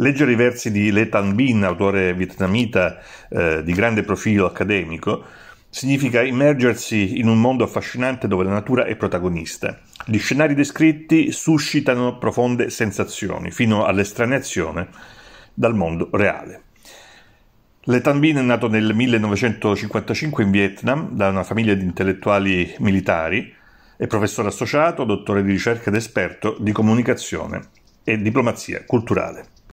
Leggere i versi di Le Tan Bin, autore vietnamita eh, di grande profilo accademico, significa immergersi in un mondo affascinante dove la natura è protagonista. Gli scenari descritti suscitano profonde sensazioni, fino all'estraneazione dal mondo reale. Le Tan Bin è nato nel 1955 in Vietnam da una famiglia di intellettuali militari, è professore associato, dottore di ricerca ed esperto di comunicazione e diplomazia culturale.